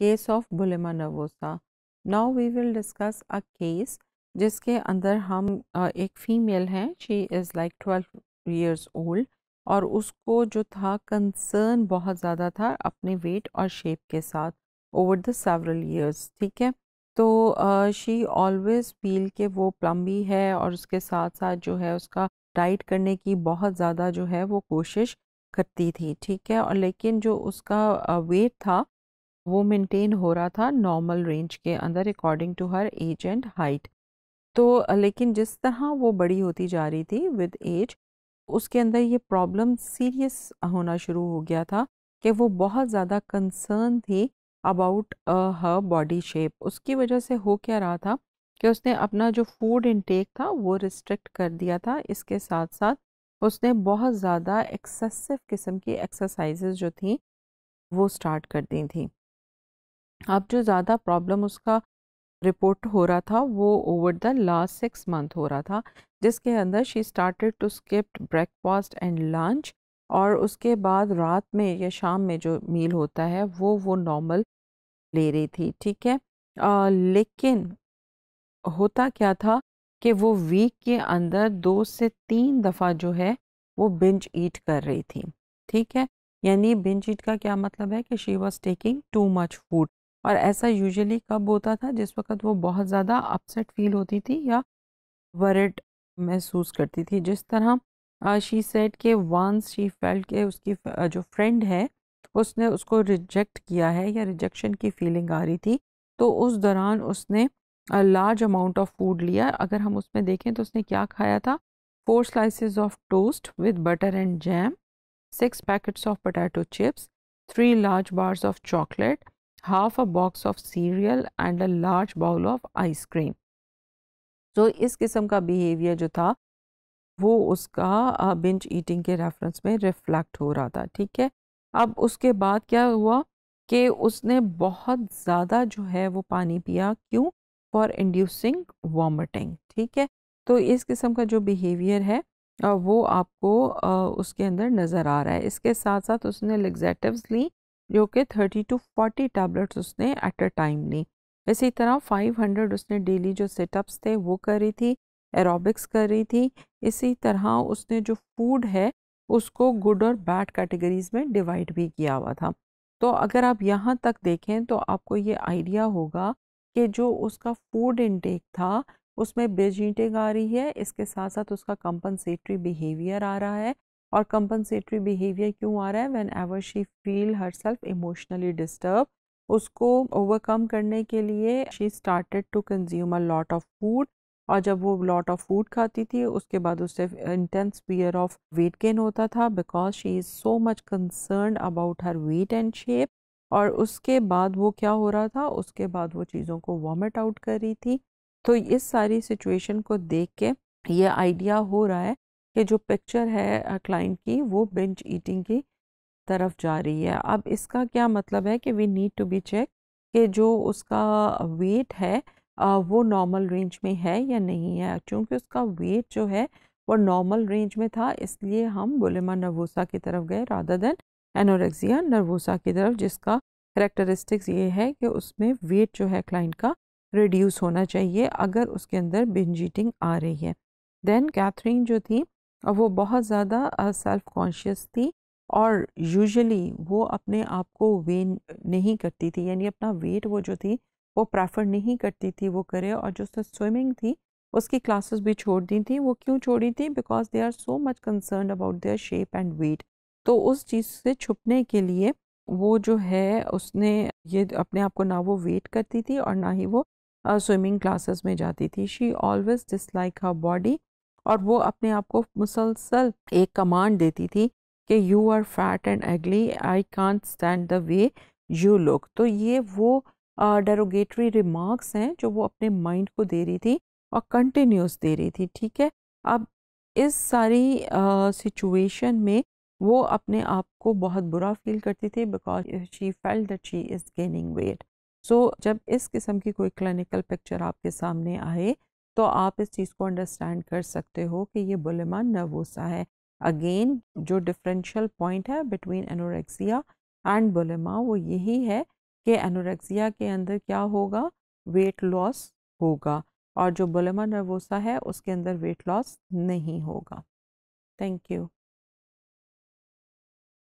case of bulimia nervosa now we will discuss a case जिसके अंदर हम एक फीमेल हैं she is like twelve years old और उसको जो था कंसर्न बहुत ज़्यादा था अपने वेट और शेप के साथ ओवर द सेवरल ईयर्स ठीक है तो शी ऑलवेज़ फील के वो प्लम्बी है और उसके साथ साथ जो है उसका डाइट करने की बहुत ज़्यादा जो है वो कोशिश करती थी ठीक है और लेकिन जो उसका वेट था वो मेंटेन हो रहा था नॉर्मल रेंज के अंदर according to her age and height तो लेकिन जिस तरह वो बड़ी होती जा रही थी विद एज उसके अंदर ये प्रॉब्लम सीरियस होना शुरू हो गया था कि वो बहुत ज़्यादा कंसर्न थी अबाउट हर बॉडी शेप उसकी वजह से हो क्या रहा था कि उसने अपना जो फूड इनटेक था वो रिस्ट्रिक्ट कर दिया था इसके साथ साथ उसने बहुत ज़्यादा एक्सेसिव किस्म की एक्सरसाइजेज जो थी वो स्टार्ट कर दी थी अब जो ज़्यादा प्रॉब्लम उसका रिपोर्ट हो रहा था वो over the last six month हो रहा था जिसके अंदर she started to skip breakfast and lunch और उसके बाद रात में या शाम में जो मील होता है वो वो नॉर्मल ले रही थी ठीक है आ, लेकिन होता क्या था कि वो वीक के अंदर दो से तीन दफ़ा जो है वो बिंच ईट कर रही थी ठीक है यानी बिंच ईट का क्या मतलब है कि she was taking too much food और ऐसा यूजुअली कब होता था जिस वक्त वो बहुत ज़्यादा अपसेट फील होती थी या वर्ड महसूस करती थी जिस तरह शी सेट के वंस शी फेल्ट के उसकी जो फ्रेंड है उसने उसको रिजेक्ट किया है या रिजेक्शन की फीलिंग आ रही थी तो उस दौरान उसने लार्ज अमाउंट ऑफ फूड लिया अगर हम उसमें देखें तो उसने क्या खाया था four slices of toast with butter and jam six packets of potato chips three large bars of chocolate half a box of cereal and a large bowl of ice cream तो इस किस्म का बिहेवियर जो था वो उसका बिंच ईटिंग के reference में रिफ्लेक्ट हो रहा था ठीक है अब उसके बाद क्या हुआ कि उसने बहुत ज़्यादा जो है वो पानी पिया क्यों फॉर इंड्यूसिंग वॉमिटिंग ठीक है तो इस किस्म का जो बिहेवियर है वो आपको उसके अंदर नज़र आ रहा है इसके साथ साथ उसने लग्जेटिव्स ली जो कि थर्टी टू फोर्टी टैबलेट्स उसने एट अ टाइम ली इसी तरह फाइव हंड्रेड उसने डेली जो सेटअप्स थे वो कर रही थी एरोबिक्स कर रही थी इसी तरह उसने जो फूड है उसको गुड और बैड कैटेगरीज में डिवाइड भी किया हुआ था तो अगर आप यहाँ तक देखें तो आपको ये आइडिया होगा कि जो उसका फूड इनटेक था उसमें बेज इंटेक आ रही है इसके साथ साथ उसका कंपनसेटरी बिहेवियर आ रहा है और कंपनसेटरी बिहेवियर क्यों आ रहा है whenever she feel herself emotionally disturb उसको ओवरकम करने के लिए she started to consume a lot of food और जब वो लॉट ऑफ फूड खाती थी उसके बाद उससे intense fear of weight gain होता था because she is so much concern about her weight and shape और उसके बाद वो क्या हो रहा था उसके बाद वो चीज़ों को वॉमिट आउट कर रही थी तो इस सारी सिचुएशन को देख के ये आइडिया हो रहा है कि जो पिक्चर है क्लाइंट की वो बेंच ईटिंग की तरफ जा रही है अब इसका क्या मतलब है कि we need to be check कि जो उसका वेट है वो नॉर्मल रेंज में है या नहीं है क्योंकि उसका वेट जो है वो नॉर्मल रेंज में था इसलिए हम बोलेमा नर्वोसा की तरफ गए राधा देन एनोरेक्सिया नर्वोसा की तरफ जिसका करेक्टरिस्टिक्स ये है कि उसमें वेट जो है क्लाइंट का रिड्यूस होना चाहिए अगर उसके अंदर बिंजीटिंग आ रही है देन कैथरीन जो थी अब वो बहुत ज़्यादा सेल्फ कॉन्शियस थी और यूजुअली वो अपने आप को वेन नहीं करती थी यानी अपना वेट वो जो थी वो प्रेफर नहीं करती थी वो करे और जो उसने स्विमिंग थी उसकी क्लासेस भी छोड़ दी थी वो क्यों छोड़ी थी because they are so much concern about their shape and weight तो उस चीज़ से छुपने के लिए वो जो है उसने ये अपने आप को ना वो वेट करती थी और ना ही वो स्विमिंग uh, क्लासेस में जाती थी she always dislike her body और वो अपने आप को मुसलसल एक कमांड देती थी कि you are fat and ugly I can't stand the way you look तो ये वो डेरोगेटरी uh, रिमार्क्स हैं जो वो अपने माइंड को दे रही थी और कंटिन्यूस दे रही थी ठीक है अब इस सारी सिचुएशन uh, में वो अपने आप को बहुत बुरा फील करती थी because she felt that she is gaining weight so जब इस किस्म की कोई क्लिनिकल पिक्चर आपके सामने आए तो आप इस चीज़ को अंडरस्टैंड कर सकते हो कि ये बुलिमा नर्वोसा है अगेन जो डिफरेंशियल पॉइंट है बिटवीन एनोरेक्सिया एंड बुलिमा वो यही है कि एनोरेक्सिया के अंदर क्या होगा वेट लॉस होगा और जो बुलिमा नर्वोसा है उसके अंदर वेट लॉस नहीं होगा थैंक यू